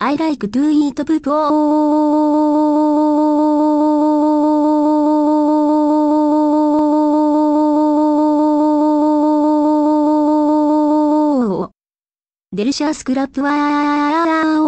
I like to eat poop. Delicious crap. Wow.